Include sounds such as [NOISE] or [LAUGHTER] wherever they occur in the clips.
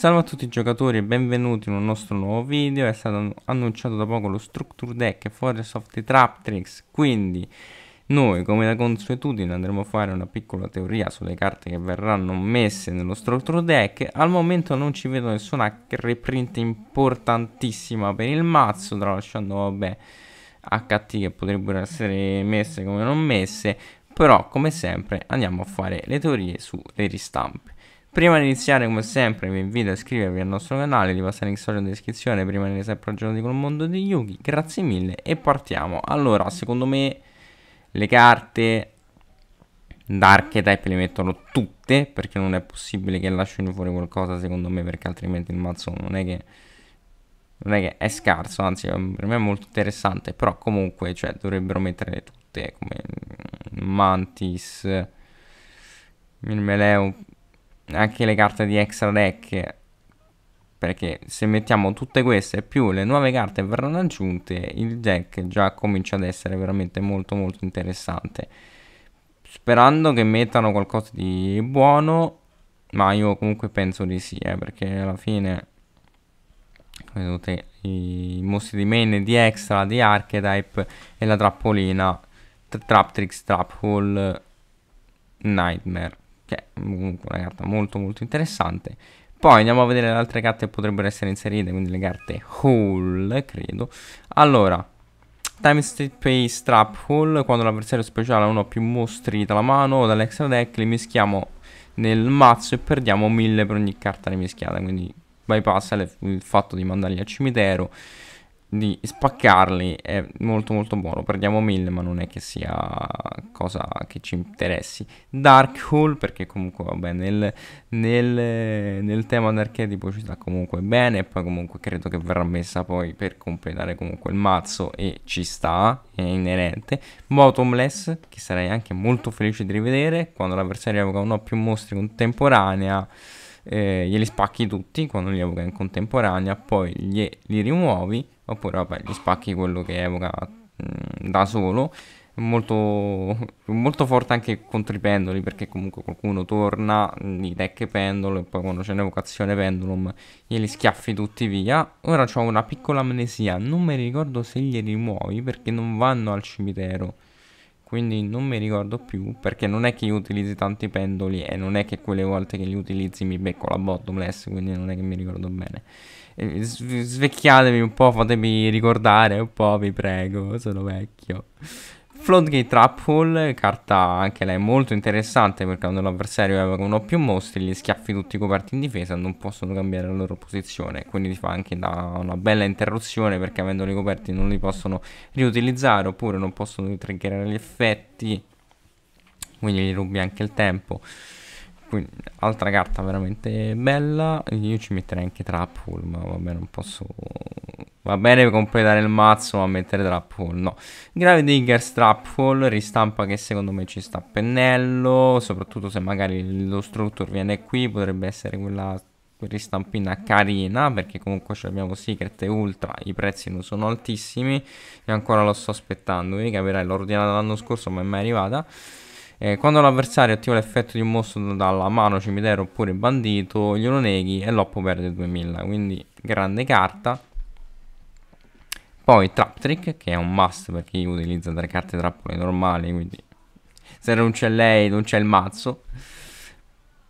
Salve a tutti i giocatori e benvenuti in un nostro nuovo video È stato annunciato da poco lo Structure Deck Forest of the Trap Traptrix Quindi noi come da consuetudine andremo a fare una piccola teoria sulle carte che verranno messe nello Structure Deck Al momento non ci vedo nessuna reprint importantissima per il mazzo Tralasciando vabbè HT che potrebbero essere messe come non messe Però come sempre andiamo a fare le teorie sulle ristampe Prima di iniziare, come sempre, vi invito a iscrivervi al nostro canale, di passare in storia in descrizione prima di sempre aggiornati col mondo di Yugi. Grazie mille e partiamo. Allora, secondo me le carte d'archetype le mettono tutte, perché non è possibile che lasciano fuori qualcosa, secondo me, perché altrimenti il mazzo non è che... Non è che è scarso, anzi per me è molto interessante, però comunque cioè, dovrebbero metterle tutte come Mantis, Mirmeleu, anche le carte di extra deck perché se mettiamo tutte queste più le nuove carte verranno aggiunte il deck già comincia ad essere veramente molto molto interessante sperando che mettano qualcosa di buono ma io comunque penso di sì eh, perché alla fine come vedete i mostri di main di extra di archetype e la trappolina trap tricks trap hole nightmare che è comunque una carta molto molto interessante. Poi andiamo a vedere le altre carte che potrebbero essere inserite, quindi le carte Hall, credo. Allora, Time State Pay Strap Hall, quando l'avversario speciale ha uno più mostri dalla mano o dall'extra deck, li mischiamo nel mazzo e perdiamo 1000 per ogni carta rimischiata, quindi bypassa il fatto di mandarli al cimitero di spaccarli è molto molto buono. Prendiamo mille, ma non è che sia cosa che ci interessi. Dark Hole perché comunque vabbè nel, nel, nel tema d'archetipo ci sta comunque bene e poi comunque credo che verrà messa poi per completare comunque il mazzo e ci sta, è inerente. Bottomless che sarei anche molto felice di rivedere quando l'avversario evoca uno più mostri contemporanea. Eh, glieli spacchi tutti quando li evoca in contemporanea, poi gli, li rimuovi oppure vabbè gli spacchi quello che evoca mh, mm, da solo molto, molto forte anche contro i pendoli perché comunque qualcuno torna i deck pendolo e poi quando c'è un'evocazione pendulum glieli schiaffi tutti via ora ho una piccola amnesia non mi ricordo se glieli muovi perché non vanno al cimitero quindi non mi ricordo più perché non è che io utilizzi tanti pendoli e non è che quelle volte che li utilizzi mi becco la bottomless quindi non è che mi ricordo bene svecchiatevi un po' fatemi ricordare un po' vi prego sono vecchio Floodgate Trap Hole, carta anche lei molto interessante perché quando l'avversario aveva uno o più mostri gli schiaffi tutti coperti in difesa non possono cambiare la loro posizione quindi ti fa anche da una bella interruzione perché avendoli coperti non li possono riutilizzare oppure non possono triggerare gli effetti quindi gli rubi anche il tempo quindi, altra carta veramente bella io ci metterei anche Trap Hole ma vabbè non posso Va bene completare il mazzo ma mettere trap hole no Grave digger trap hole ristampa che secondo me ci sta a pennello Soprattutto se magari lo structure viene qui potrebbe essere quella ristampina carina perché comunque abbiamo Secret e Ultra i prezzi non sono altissimi e ancora lo sto aspettando quindi capirai l'ho ordinata l'anno scorso ma è mai arrivata eh, quando l'avversario attiva l'effetto di un mostro dalla mano cimitero oppure bandito glielo neghi e l'oppo perde 2000 quindi grande carta poi Trap Trick, che è un must per chi utilizza delle carte trappole normali, quindi se non c'è lei non c'è il mazzo.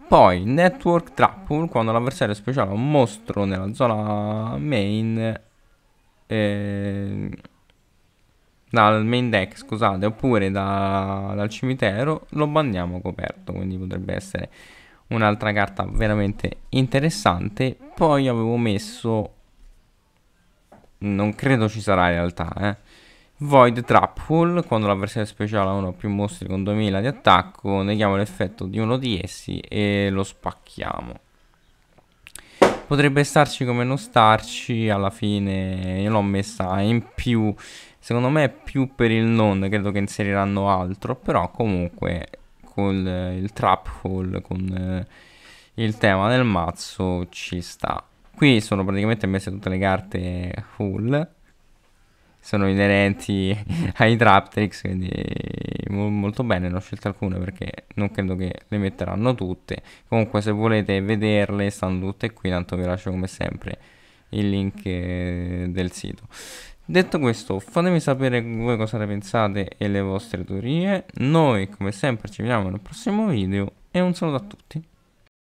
Poi Network Trappool, quando l'avversario speciale ha un mostro nella zona main... Eh, dal main deck, scusate, oppure da, dal cimitero, lo bandiamo coperto, quindi potrebbe essere un'altra carta veramente interessante. Poi avevo messo non credo ci sarà in realtà, eh. Void Trap Hole, quando la versione speciale ha uno o più mostri con 2000 di attacco, neghiamo l'effetto di uno di essi e lo spacchiamo. Potrebbe starci come non starci, alla fine io l'ho messa in più, secondo me è più per il non, credo che inseriranno altro, però comunque con il Trap Hole, con eh, il tema del mazzo ci sta. Qui sono praticamente messe tutte le carte full. Sono inerenti [LAUGHS] ai Traptrix, quindi molto bene, ne ho scelte alcune perché non credo che le metteranno tutte. Comunque se volete vederle stanno tutte qui, tanto vi lascio come sempre il link eh, del sito. Detto questo, fatemi sapere voi cosa ne pensate e le vostre teorie. Noi, come sempre, ci vediamo nel prossimo video e un saluto a tutti.